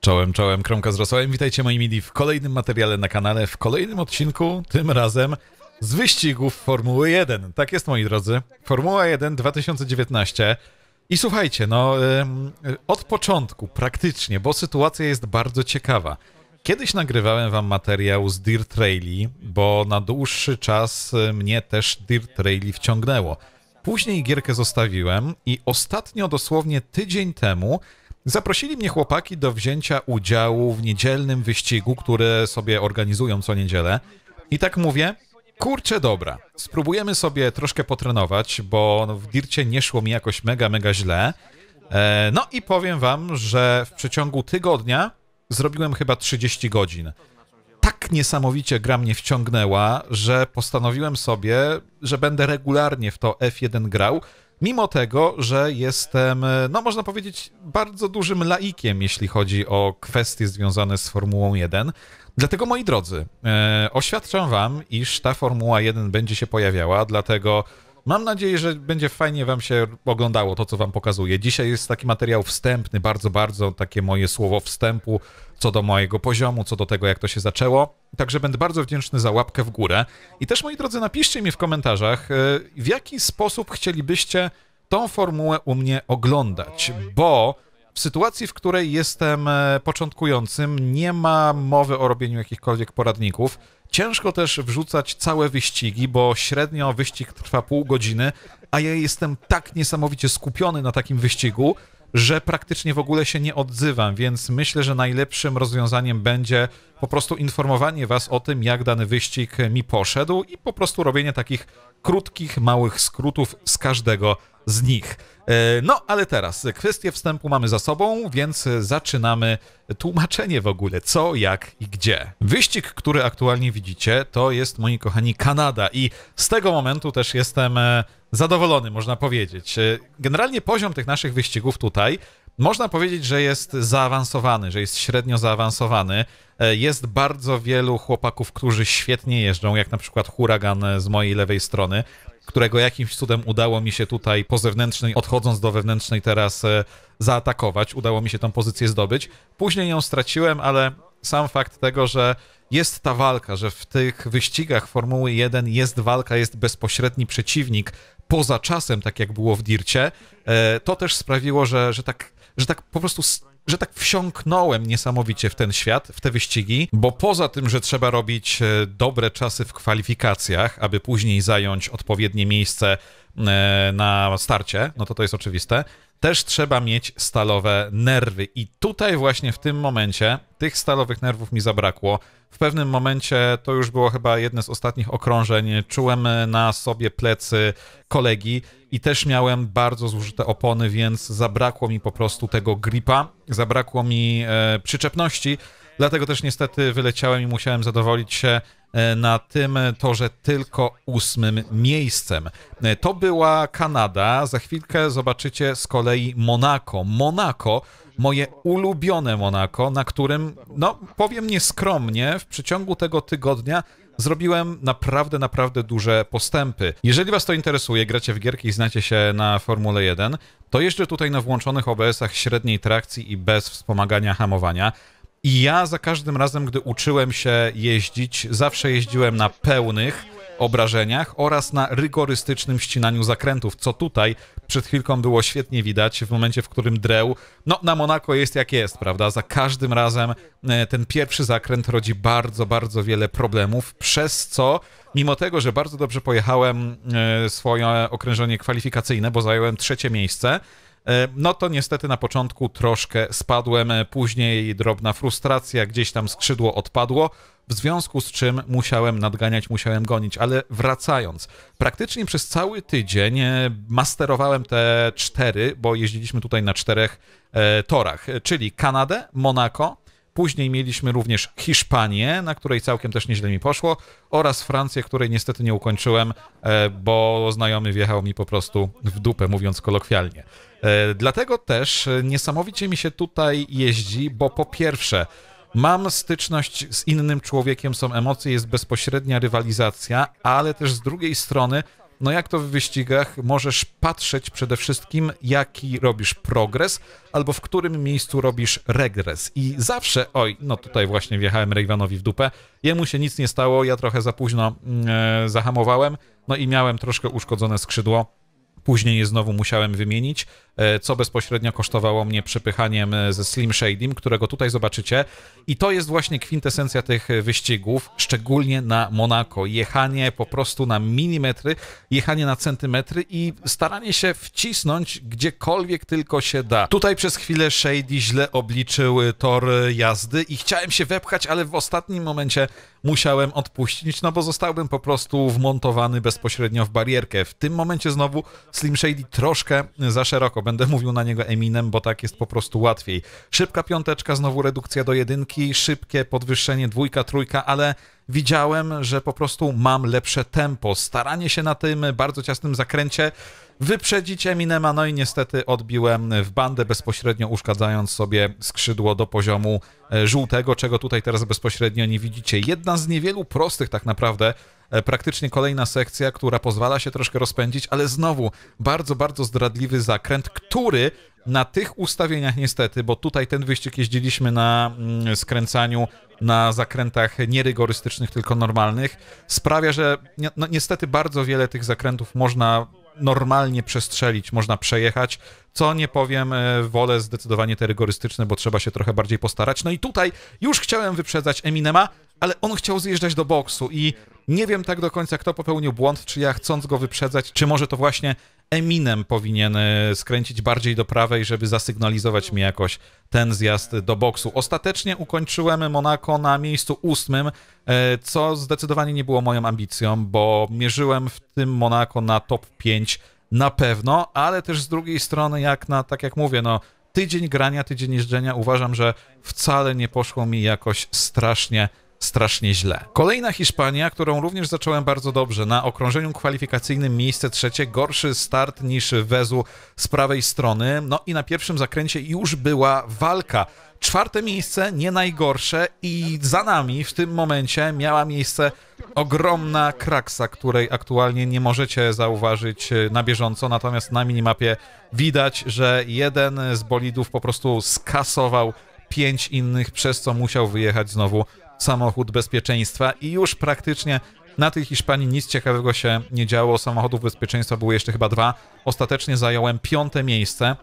Czołem, czołem, Kromka z Witajcie moi mili w kolejnym materiale na kanale, w kolejnym odcinku, tym razem z wyścigów Formuły 1. Tak jest, moi drodzy. Formuła 1 2019. I słuchajcie, no od początku praktycznie, bo sytuacja jest bardzo ciekawa. Kiedyś nagrywałem wam materiał z Dirt Rally, bo na dłuższy czas e, mnie też Dirt Rally wciągnęło. Później gierkę zostawiłem i ostatnio, dosłownie tydzień temu, Zaprosili mnie chłopaki do wzięcia udziału w niedzielnym wyścigu, który sobie organizują co niedzielę. I tak mówię, kurczę dobra, spróbujemy sobie troszkę potrenować, bo no, w dircie nie szło mi jakoś mega, mega źle. E, no i powiem wam, że w przeciągu tygodnia zrobiłem chyba 30 godzin. Tak niesamowicie gra mnie wciągnęła, że postanowiłem sobie, że będę regularnie w to F1 grał, Mimo tego, że jestem, e, no można powiedzieć, bardzo dużym laikiem, jeśli chodzi o kwestie związane z Formułą 1. Dlatego, moi drodzy, e, oświadczam Wam, iż ta Formuła 1 będzie się pojawiała, dlatego Mam nadzieję, że będzie fajnie wam się oglądało to, co wam pokazuję. Dzisiaj jest taki materiał wstępny, bardzo, bardzo takie moje słowo wstępu co do mojego poziomu, co do tego, jak to się zaczęło. Także będę bardzo wdzięczny za łapkę w górę. I też, moi drodzy, napiszcie mi w komentarzach, y, w jaki sposób chcielibyście tą formułę u mnie oglądać, bo w sytuacji, w której jestem e, początkującym, nie ma mowy o robieniu jakichkolwiek poradników. Ciężko też wrzucać całe wyścigi, bo średnio wyścig trwa pół godziny, a ja jestem tak niesamowicie skupiony na takim wyścigu, że praktycznie w ogóle się nie odzywam, więc myślę, że najlepszym rozwiązaniem będzie po prostu informowanie Was o tym, jak dany wyścig mi poszedł i po prostu robienie takich krótkich, małych skrótów z każdego z nich. E, no, ale teraz kwestię wstępu mamy za sobą, więc zaczynamy tłumaczenie w ogóle, co, jak i gdzie. Wyścig, który aktualnie widzicie, to jest, moi kochani, Kanada i z tego momentu też jestem e, zadowolony, można powiedzieć. E, generalnie poziom tych naszych wyścigów tutaj można powiedzieć, że jest zaawansowany, że jest średnio zaawansowany. E, jest bardzo wielu chłopaków, którzy świetnie jeżdżą, jak na przykład huragan e, z mojej lewej strony, którego jakimś cudem udało mi się tutaj po zewnętrznej, odchodząc do wewnętrznej teraz e, zaatakować. Udało mi się tą pozycję zdobyć. Później ją straciłem, ale sam fakt tego, że jest ta walka, że w tych wyścigach Formuły 1 jest walka, jest bezpośredni przeciwnik poza czasem, tak jak było w Dircie, to też sprawiło, że, że tak że tak po prostu że tak wsiąknąłem niesamowicie w ten świat, w te wyścigi, bo poza tym, że trzeba robić e, dobre czasy w kwalifikacjach, aby później zająć odpowiednie miejsce e, na starcie, no to to jest oczywiste, też trzeba mieć stalowe nerwy. I tutaj właśnie w tym momencie tych stalowych nerwów mi zabrakło w pewnym momencie, to już było chyba jedne z ostatnich okrążeń, czułem na sobie plecy kolegi i też miałem bardzo zużyte opony, więc zabrakło mi po prostu tego gripa, zabrakło mi e, przyczepności, dlatego też niestety wyleciałem i musiałem zadowolić się e, na tym torze tylko ósmym miejscem. E, to była Kanada, za chwilkę zobaczycie z kolei Monako. Monako moje ulubione Monako, na którym, no powiem nieskromnie, w przeciągu tego tygodnia zrobiłem naprawdę, naprawdę duże postępy. Jeżeli Was to interesuje, gracie w gierki i znacie się na Formule 1, to jeżdżę tutaj na włączonych OBS-ach średniej trakcji i bez wspomagania hamowania. I ja za każdym razem, gdy uczyłem się jeździć, zawsze jeździłem na pełnych obrażeniach oraz na rygorystycznym ścinaniu zakrętów, co tutaj przed chwilką było świetnie widać w momencie, w którym dreł. No, na Monako jest jak jest, prawda? Za każdym razem e, ten pierwszy zakręt rodzi bardzo, bardzo wiele problemów, przez co, mimo tego, że bardzo dobrze pojechałem e, swoje okrężenie kwalifikacyjne, bo zająłem trzecie miejsce, E, no to niestety na początku troszkę spadłem, e, później drobna frustracja, gdzieś tam skrzydło odpadło, w związku z czym musiałem nadganiać, musiałem gonić, ale wracając, praktycznie przez cały tydzień e, masterowałem te cztery, bo jeździliśmy tutaj na czterech torach, czyli Kanadę, Monako, Później mieliśmy również Hiszpanię, na której całkiem też nieźle mi poszło, oraz Francję, której niestety nie ukończyłem, e, bo znajomy wjechał mi po prostu w dupę, mówiąc kolokwialnie. E, dlatego też e, niesamowicie mi się tutaj jeździ, bo po pierwsze, mam styczność z innym człowiekiem, są emocje, jest bezpośrednia rywalizacja, ale też z drugiej strony no jak to w wyścigach, możesz patrzeć przede wszystkim, jaki robisz progres, albo w którym miejscu robisz regres. I zawsze, oj, no tutaj właśnie wjechałem Rejwanowi w dupę, jemu się nic nie stało, ja trochę za późno mm, e, zahamowałem, no i miałem troszkę uszkodzone skrzydło Później je znowu musiałem wymienić, e, co bezpośrednio kosztowało mnie przepychaniem e, ze Slim Shadym, którego tutaj zobaczycie. I to jest właśnie kwintesencja tych e, wyścigów, szczególnie na Monako. Jechanie po prostu na milimetry, jechanie na centymetry i staranie się wcisnąć gdziekolwiek tylko się da. Tutaj przez chwilę Shady źle obliczył tor jazdy i chciałem się wepchać, ale w ostatnim momencie musiałem odpuścić, no bo zostałbym po prostu wmontowany bezpośrednio w barierkę. W tym momencie znowu Slim Shady troszkę za szeroko. Będę mówił na niego Eminem, bo tak jest po prostu łatwiej. Szybka piąteczka, znowu redukcja do jedynki, szybkie podwyższenie dwójka, trójka, ale widziałem, że po prostu mam lepsze tempo. Staranie się na tym bardzo ciasnym zakręcie wyprzedzić Eminema, no i niestety odbiłem w bandę bezpośrednio uszkadzając sobie skrzydło do poziomu e, żółtego, czego tutaj teraz bezpośrednio nie widzicie. Jedna z niewielu prostych tak naprawdę e, praktycznie kolejna sekcja, która pozwala się troszkę rozpędzić, ale znowu bardzo, bardzo zdradliwy zakręt, który na tych ustawieniach niestety, bo tutaj ten wyścig jeździliśmy na mm, skręcaniu na zakrętach nierygorystycznych, tylko normalnych, sprawia, że no, niestety bardzo wiele tych zakrętów można normalnie przestrzelić, można przejechać. Co nie powiem, e, wolę zdecydowanie te rygorystyczne, bo trzeba się trochę bardziej postarać. No i tutaj już chciałem wyprzedzać Eminema, ale on chciał zjeżdżać do boksu i nie wiem tak do końca, kto popełnił błąd, czy ja chcąc go wyprzedzać, czy może to właśnie Eminem powinien e, skręcić bardziej do prawej, żeby zasygnalizować mi jakoś ten zjazd do boksu. Ostatecznie ukończyłem Monako na miejscu ósmym, e, co zdecydowanie nie było moją ambicją, bo mierzyłem w tym Monako na top 5 na pewno, ale też z drugiej strony, jak na, tak jak mówię, no tydzień grania, tydzień jeżdżenia, uważam, że wcale nie poszło mi jakoś strasznie strasznie źle. Kolejna Hiszpania, którą również zacząłem bardzo dobrze. Na okrążeniu kwalifikacyjnym miejsce trzecie, gorszy start niż Wezu z prawej strony. No i na pierwszym zakręcie już była walka. Czwarte miejsce, nie najgorsze, i za nami w tym momencie miała miejsce ogromna kraksa, której aktualnie nie możecie zauważyć na bieżąco, natomiast na minimapie widać, że jeden z bolidów po prostu skasował pięć innych, przez co musiał wyjechać znowu samochód bezpieczeństwa i już praktycznie na tej Hiszpanii nic ciekawego się nie działo. Samochodów bezpieczeństwa było jeszcze chyba dwa. Ostatecznie zająłem piąte miejsce.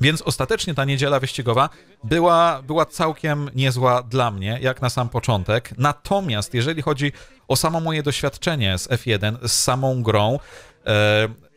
Więc ostatecznie ta niedziela wyścigowa była, była całkiem niezła dla mnie, jak na sam początek. Natomiast jeżeli chodzi o samo moje doświadczenie z F1, z samą grą, e,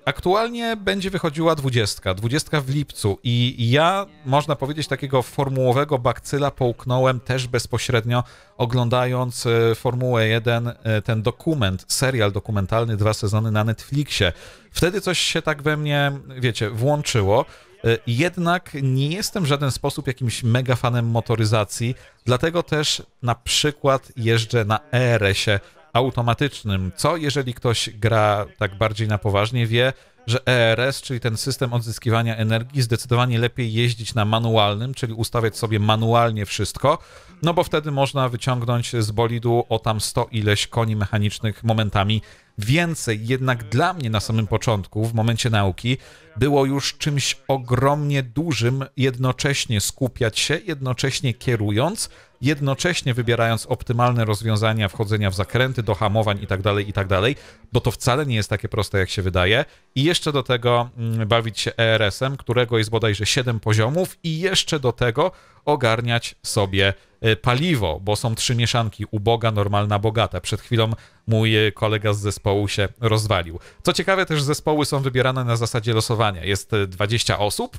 Aktualnie będzie wychodziła 20, 20 w lipcu i ja, można powiedzieć, takiego formułowego bakcyla połknąłem też bezpośrednio, oglądając e, Formułę 1, e, ten dokument, serial dokumentalny, dwa sezony na Netflixie. Wtedy coś się tak we mnie, wiecie, włączyło. E, jednak nie jestem w żaden sposób jakimś mega fanem motoryzacji, dlatego też na przykład jeżdżę na ERS-ie automatycznym, co jeżeli ktoś gra tak bardziej na poważnie, wie, że ERS, czyli ten system odzyskiwania energii, zdecydowanie lepiej jeździć na manualnym, czyli ustawiać sobie manualnie wszystko, no bo wtedy można wyciągnąć z bolidu o tam 100 ileś koni mechanicznych momentami więcej. Jednak dla mnie na samym początku, w momencie nauki, było już czymś ogromnie dużym, jednocześnie skupiać się, jednocześnie kierując, jednocześnie wybierając optymalne rozwiązania wchodzenia w zakręty, do hamowań itd., tak itd., tak bo to wcale nie jest takie proste, jak się wydaje. I jeszcze do tego mm, bawić się ERS-em, którego jest bodajże 7 poziomów i jeszcze do tego ogarniać sobie Y, paliwo, bo są trzy mieszanki: uboga, normalna, bogata. Przed chwilą mój y, kolega z zespołu się rozwalił. Co ciekawe, też zespoły są wybierane na zasadzie losowania. Jest 20 y, osób,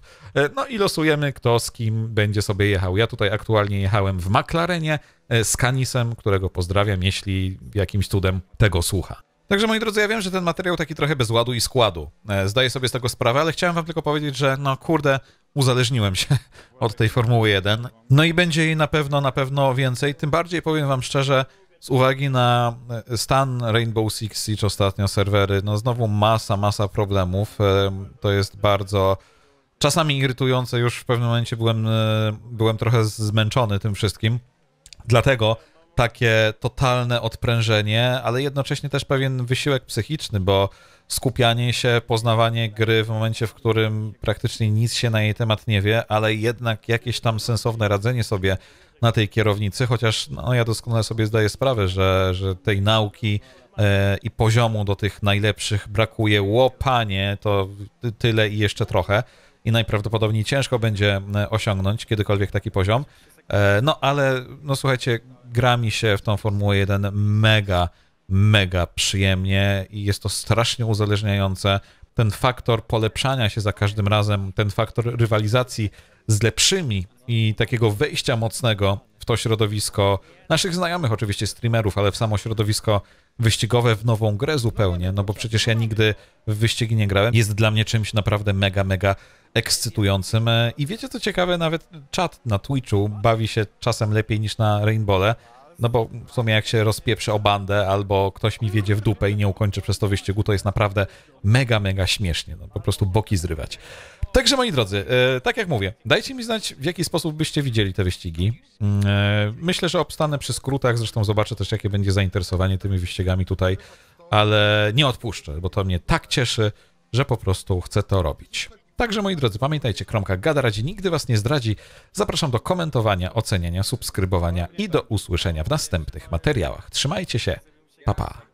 no i losujemy, kto z kim będzie sobie jechał. Ja tutaj aktualnie jechałem w McLarenie z Kanisem, którego pozdrawiam, jeśli jakimś cudem tego słucha. Także moi drodzy, ja wiem, że ten materiał taki trochę bez ładu i składu. Zdaję sobie z tego sprawę, ale chciałem wam tylko powiedzieć, że no kurde, uzależniłem się od tej Formuły 1. No i będzie jej na pewno, na pewno więcej. Tym bardziej powiem Wam szczerze, z uwagi na e, stan Rainbow Six Siege ostatnio, serwery, no znowu masa, masa problemów. E, to jest bardzo czasami irytujące. Już w pewnym momencie byłem, e, byłem trochę zmęczony tym wszystkim. Dlatego takie totalne odprężenie, ale jednocześnie też pewien wysiłek psychiczny, bo skupianie się, poznawanie gry w momencie, w którym praktycznie nic się na jej temat nie wie, ale jednak jakieś tam sensowne radzenie sobie na tej kierownicy, chociaż no, ja doskonale sobie zdaję sprawę, że, że tej nauki e, i poziomu do tych najlepszych brakuje. Łopanie to tyle i jeszcze trochę. I najprawdopodobniej ciężko będzie e, osiągnąć kiedykolwiek taki poziom. E, no ale, no słuchajcie, gra mi się w tą Formułę 1 mega mega przyjemnie i jest to strasznie uzależniające. Ten faktor polepszania się za każdym razem, ten faktor rywalizacji z lepszymi i takiego wejścia mocnego w to środowisko naszych znajomych, oczywiście streamerów, ale w samo środowisko wyścigowe w nową grę zupełnie, no bo przecież ja nigdy w wyścigi nie grałem. Jest dla mnie czymś naprawdę mega, mega ekscytującym. I wiecie co ciekawe, nawet czat na Twitchu bawi się czasem lepiej niż na Rainbowle. No bo w sumie jak się rozpieprzę o bandę albo ktoś mi wiedzie w dupę i nie ukończy przez to wyścigu, to jest naprawdę mega, mega śmiesznie. No, po prostu boki zrywać. Także moi drodzy, e, tak jak mówię, dajcie mi znać, w jaki sposób byście widzieli te wyścigi. Mm, e, myślę, że obstanę przy skrótach, zresztą zobaczę też, jakie będzie zainteresowanie tymi wyścigami tutaj, ale nie odpuszczę, bo to mnie tak cieszy, że po prostu chcę to robić. Także moi drodzy, pamiętajcie, Kromka gada radzi, nigdy was nie zdradzi. Zapraszam do komentowania, oceniania, subskrybowania i do usłyszenia w następnych materiałach. Trzymajcie się, pa pa.